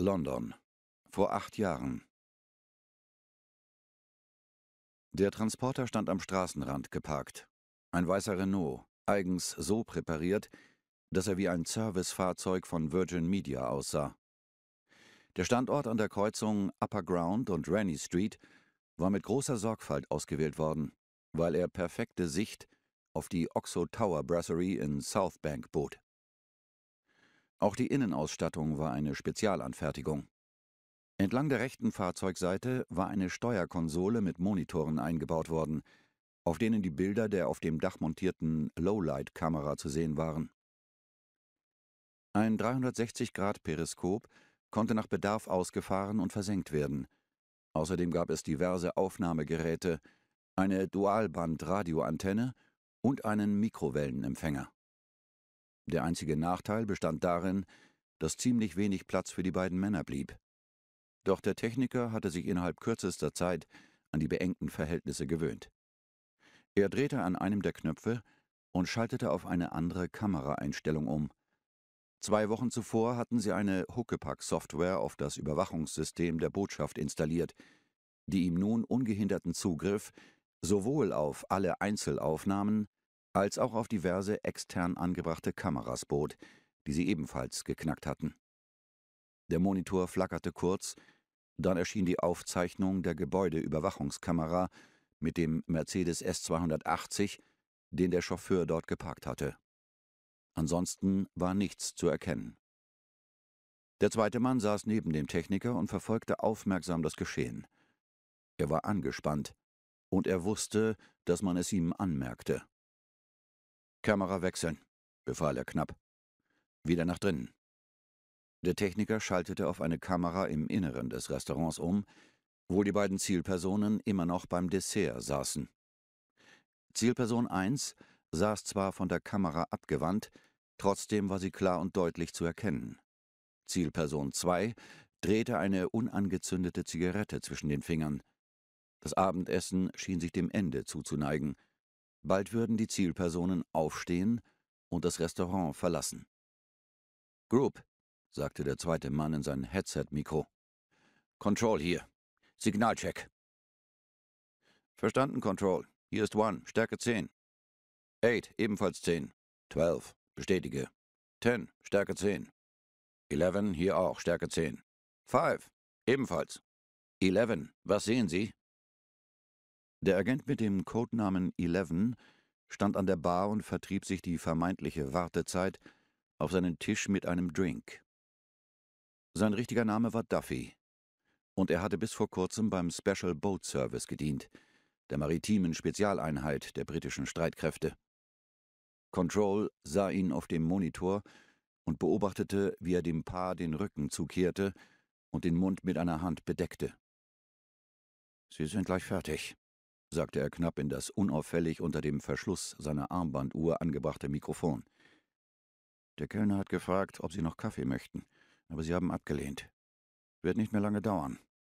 London. Vor acht Jahren. Der Transporter stand am Straßenrand geparkt. Ein weißer Renault, eigens so präpariert, dass er wie ein Servicefahrzeug von Virgin Media aussah. Der Standort an der Kreuzung Upper Ground und Rennie Street war mit großer Sorgfalt ausgewählt worden, weil er perfekte Sicht auf die Oxo Tower Brasserie in Southbank bot. Auch die Innenausstattung war eine Spezialanfertigung. Entlang der rechten Fahrzeugseite war eine Steuerkonsole mit Monitoren eingebaut worden, auf denen die Bilder der auf dem Dach montierten Lowlight-Kamera zu sehen waren. Ein 360-Grad-Periskop konnte nach Bedarf ausgefahren und versenkt werden. Außerdem gab es diverse Aufnahmegeräte, eine Dualband-Radioantenne und einen Mikrowellenempfänger. Der einzige Nachteil bestand darin, dass ziemlich wenig Platz für die beiden Männer blieb. Doch der Techniker hatte sich innerhalb kürzester Zeit an die beengten Verhältnisse gewöhnt. Er drehte an einem der Knöpfe und schaltete auf eine andere Kameraeinstellung um. Zwei Wochen zuvor hatten sie eine Huckepack-Software auf das Überwachungssystem der Botschaft installiert, die ihm nun ungehinderten Zugriff sowohl auf alle Einzelaufnahmen als auch auf diverse extern angebrachte Kameras bot, die sie ebenfalls geknackt hatten. Der Monitor flackerte kurz, dann erschien die Aufzeichnung der Gebäudeüberwachungskamera mit dem Mercedes S280, den der Chauffeur dort geparkt hatte. Ansonsten war nichts zu erkennen. Der zweite Mann saß neben dem Techniker und verfolgte aufmerksam das Geschehen. Er war angespannt, und er wusste, dass man es ihm anmerkte. Kamera wechseln, befahl er knapp. Wieder nach drinnen. Der Techniker schaltete auf eine Kamera im Inneren des Restaurants um, wo die beiden Zielpersonen immer noch beim Dessert saßen. Zielperson 1 saß zwar von der Kamera abgewandt, trotzdem war sie klar und deutlich zu erkennen. Zielperson 2 drehte eine unangezündete Zigarette zwischen den Fingern. Das Abendessen schien sich dem Ende zuzuneigen – Bald würden die Zielpersonen aufstehen und das Restaurant verlassen. Group, sagte der zweite Mann in sein Headset-Mikro. Control hier. Signalcheck. Verstanden, Control. Hier ist One, Stärke 10. Eight, ebenfalls 10. 12, bestätige. Ten, Stärke 10. Eleven, hier auch, Stärke 10. Five, ebenfalls. Eleven, was sehen Sie? Der Agent mit dem Codenamen Eleven stand an der Bar und vertrieb sich die vermeintliche Wartezeit auf seinen Tisch mit einem Drink. Sein richtiger Name war Duffy, und er hatte bis vor kurzem beim Special Boat Service gedient, der maritimen Spezialeinheit der britischen Streitkräfte. Control sah ihn auf dem Monitor und beobachtete, wie er dem Paar den Rücken zukehrte und den Mund mit einer Hand bedeckte. Sie sind gleich fertig, sagte er knapp in das unauffällig unter dem Verschluss seiner Armbanduhr angebrachte Mikrofon. Der Kellner hat gefragt, ob Sie noch Kaffee möchten, aber Sie haben abgelehnt. Wird nicht mehr lange dauern.